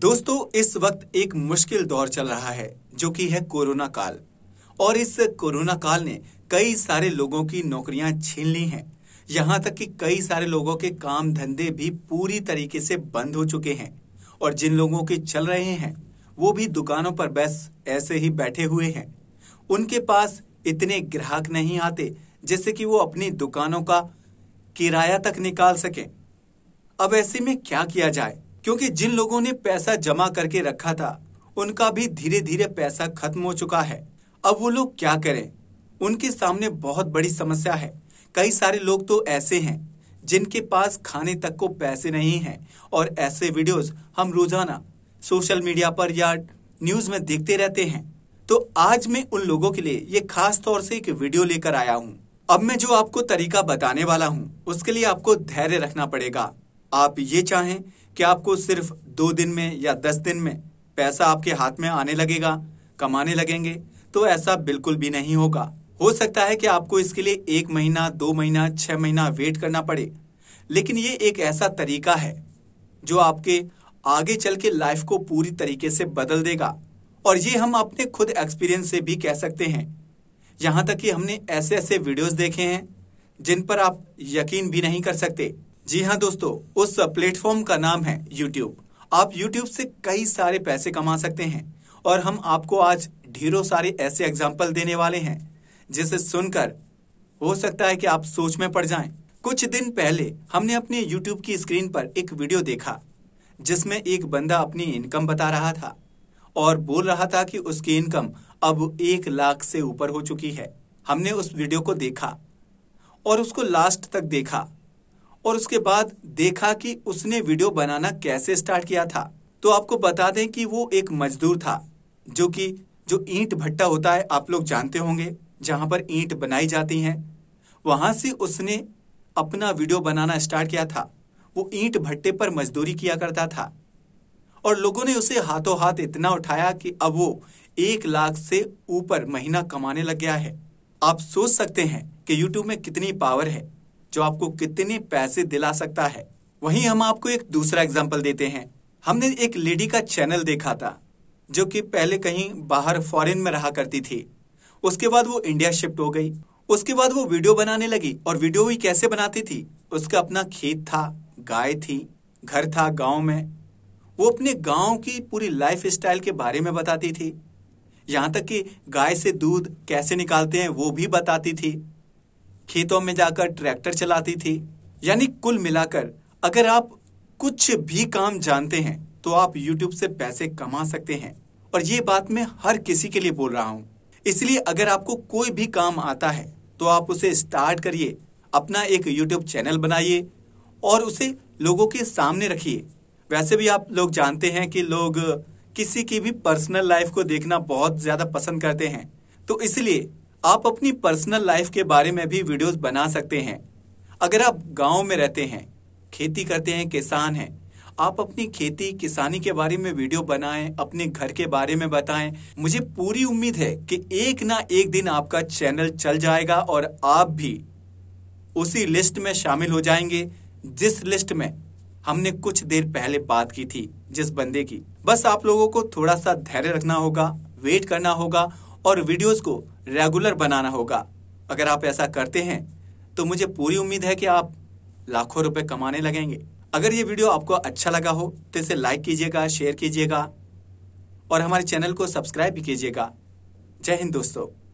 दोस्तों इस वक्त एक मुश्किल दौर चल रहा है जो कि है कोरोना काल और इस कोरोना काल ने कई सारे लोगों की नौकरियां छीन ली हैं यहां तक कि कई सारे लोगों के काम धंधे भी पूरी तरीके से बंद हो चुके हैं और जिन लोगों के चल रहे हैं वो भी दुकानों पर बस ऐसे ही बैठे हुए हैं उनके पास इतने ग्राहक नहीं आते जिससे कि वो अपनी दुकानों का किराया तक निकाल सकें अब ऐसे में क्या किया जाए क्योंकि जिन लोगों ने पैसा जमा करके रखा था उनका भी धीरे धीरे पैसा खत्म हो चुका है अब वो लोग क्या करें उनके सामने बहुत बड़ी समस्या है कई सारे लोग तो ऐसे हैं जिनके पास खाने तक को पैसे नहीं हैं और ऐसे वीडियोस हम रोजाना सोशल मीडिया पर या न्यूज में देखते रहते हैं तो आज मैं उन लोगों के लिए ये खास तौर से एक वीडियो लेकर आया हूँ अब मैं जो आपको तरीका बताने वाला हूँ उसके लिए आपको धैर्य रखना पड़ेगा आप ये चाहें कि आपको सिर्फ दो दिन में या दस दिन में पैसा आपके हाथ में आने लगेगा कमाने लगेंगे तो ऐसा बिल्कुल भी नहीं होगा हो सकता है कि आपको इसके लिए एक महीना दो महीना छह महीना वेट करना पड़े लेकिन ये एक ऐसा तरीका है जो आपके आगे चल के लाइफ को पूरी तरीके से बदल देगा और ये हम अपने खुद एक्सपीरियंस से भी कह सकते हैं यहाँ तक कि हमने ऐसे ऐसे वीडियोस देखे हैं जिन पर आप यकीन भी नहीं कर सकते जी हाँ दोस्तों उस प्लेटफॉर्म का नाम है यूट्यूब आप यूट्यूब से कई सारे पैसे कमा सकते हैं और हम आपको आज ढेरों सारे ऐसे एग्जाम्पल देने वाले हैं जिसे सुनकर हो सकता है कि आप सोच में पड़ जाएं। कुछ दिन पहले हमने अपने यूट्यूब की स्क्रीन पर एक वीडियो देखा जिसमें एक बंदा अपनी इनकम बता रहा था और बोल रहा था कि उसकी इनकम अब एक लाख से ऊपर हो चुकी है हमने उस वीडियो को देखा और उसको लास्ट तक देखा और उसके बाद देखा कि उसने वीडियो बनाना कैसे स्टार्ट किया था तो आपको बता दें कि वो एक मजदूर था जो कि जो ईंट भट्टा होता है आप लोग जानते होंगे जहां पर ईंट बनाई जाती हैं वहां से उसने अपना वीडियो बनाना स्टार्ट किया था वो ईंट भट्टे पर मजदूरी किया करता था और लोगों ने उसे हाथों हाथ इतना उठाया कि अब वो एक लाख से ऊपर महीना कमाने लग गया है आप सोच सकते हैं कि YouTube में कितनी पावर है जो आपको कितने पैसे दिला सकता है वहीं हम आपको एक दूसरा एग्जाम्पल देते हैं हमने एक लेडी का चैनल देखा था जो कि पहले कहीं बाहर फॉरेन में रहा करती थी उसके बाद वो इंडिया शिफ्ट हो गई उसके बाद वो वीडियो बनाने लगी और वीडियो भी कैसे बनाती थी उसका अपना खेत था गाय थी घर था गांव में वो अपने गांव की पूरी लाइफ स्टाइल के बारे में बताती थी यहाँ तक कि गाय से दूध कैसे निकालते हैं वो भी बताती थी खेतों में जाकर ट्रैक्टर चलाती थी यानी कुल मिलाकर अगर आप कुछ भी काम जानते हैं तो आप यूट्यूब से पैसे कमा सकते हैं और ये बात मैं हर किसी के लिए बोल रहा हूँ इसलिए अगर आपको कोई भी काम आता है तो आप उसे स्टार्ट करिए अपना एक यूट्यूब चैनल बनाइए और उसे लोगों के सामने रखिए वैसे भी आप लोग जानते हैं कि लोग किसी की भी पर्सनल लाइफ को देखना बहुत ज़्यादा पसंद करते हैं तो इसलिए आप अपनी पर्सनल लाइफ के बारे में भी वीडियोस बना सकते हैं अगर आप गांव में रहते हैं खेती करते हैं किसान हैं आप अपनी खेती किसानी के बारे में वीडियो बनाएं अपने घर के बारे में बताएं मुझे पूरी उम्मीद है कि एक ना एक दिन आपका चैनल चल जाएगा और आप भी उसी लिस्ट में शामिल हो जाएंगे जिस लिस्ट में हमने कुछ देर पहले बात की थी जिस बंदे की बस आप लोगों को थोड़ा सा धैर्य रखना होगा वेट करना होगा और वीडियोस को रेगुलर बनाना होगा अगर आप ऐसा करते हैं तो मुझे पूरी उम्मीद है कि आप लाखों रुपए कमाने लगेंगे अगर ये वीडियो आपको अच्छा लगा हो तो इसे लाइक कीजिएगा शेयर कीजिएगा और हमारे चैनल को सब्सक्राइब भी कीजिएगा जय हिंद दोस्तों